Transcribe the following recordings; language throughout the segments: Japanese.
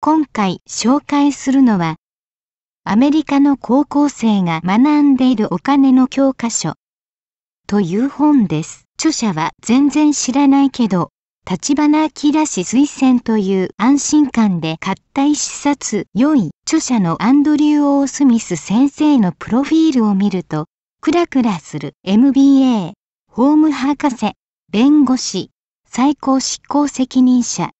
今回紹介するのは、アメリカの高校生が学んでいるお金の教科書という本です。著者は全然知らないけど、立花明氏推薦という安心感で買った一冊良い著者のアンドリュー・オー・スミス先生のプロフィールを見ると、クラクラする MBA、法務博士、弁護士、最高執行責任者。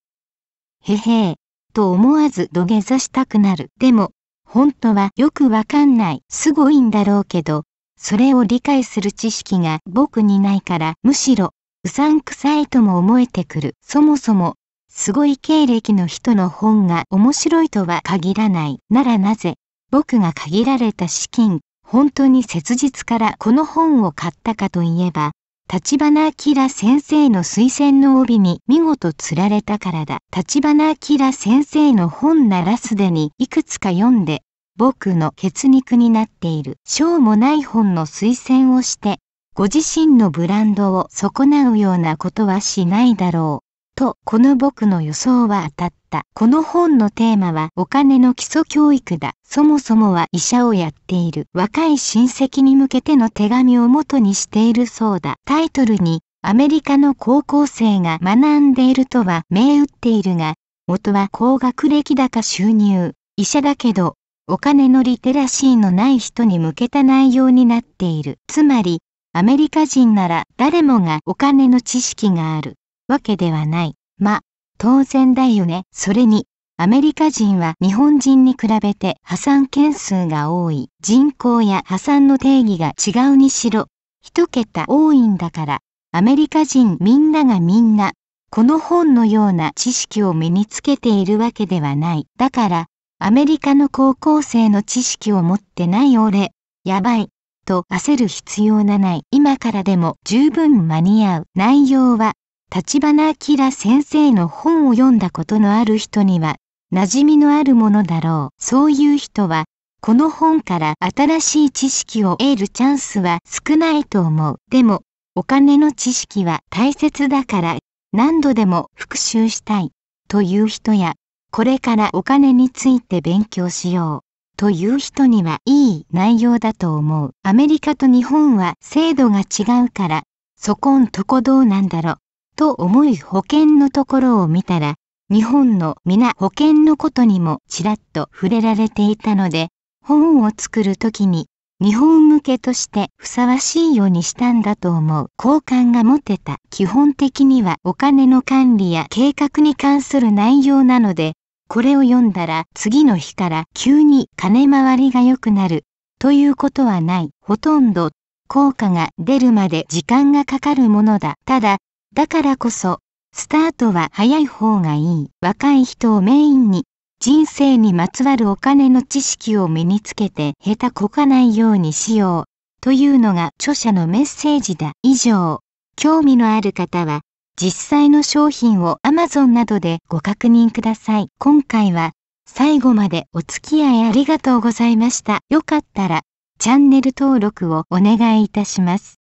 へへと思わず土下座したくなる。でも、本当はよくわかんない。すごいんだろうけど、それを理解する知識が僕にないから、むしろ、うさんくさいとも思えてくる。そもそも、すごい経歴の人の本が面白いとは限らない。ならなぜ、僕が限られた資金、本当に切実からこの本を買ったかといえば、立花明先生の推薦の帯に見事釣られたからだ。立花明先生の本ならすでにいくつか読んで、僕の血肉になっている。しょうもない本の推薦をして、ご自身のブランドを損なうようなことはしないだろう。と、この僕の予想は当たった。この本のテーマはお金の基礎教育だ。そもそもは医者をやっている若い親戚に向けての手紙を元にしているそうだ。タイトルに、アメリカの高校生が学んでいるとは銘打っているが、元は高学歴だか収入、医者だけど、お金のリテラシーのない人に向けた内容になっている。つまり、アメリカ人なら誰もがお金の知識がある。わけではない。ま、当然だよね。それに、アメリカ人は日本人に比べて破産件数が多い。人口や破産の定義が違うにしろ、一桁多いんだから、アメリカ人みんながみんな、この本のような知識を身につけているわけではない。だから、アメリカの高校生の知識を持ってない俺、やばい、と焦る必要がない。今からでも十分間に合う。内容は、立花明先生の本を読んだことのある人には、馴染みのあるものだろう。そういう人は、この本から新しい知識を得るチャンスは少ないと思う。でも、お金の知識は大切だから、何度でも復習したい、という人や、これからお金について勉強しよう。という人にはいい内容だと思う。アメリカと日本は制度が違うから、そこんとこどうなんだろう。と思い保険のところを見たら、日本の皆保険のことにもちらっと触れられていたので、本を作るときに日本向けとしてふさわしいようにしたんだと思う。好感が持てた。基本的にはお金の管理や計画に関する内容なので、これを読んだら次の日から急に金回りが良くなるということはない。ほとんど効果が出るまで時間がかかるものだ。ただ、だからこそ、スタートは早い方がいい。若い人をメインに、人生にまつわるお金の知識を身につけて、下手こかないようにしよう。というのが著者のメッセージだ。以上、興味のある方は、実際の商品を Amazon などでご確認ください。今回は、最後までお付き合いありがとうございました。よかったら、チャンネル登録をお願いいたします。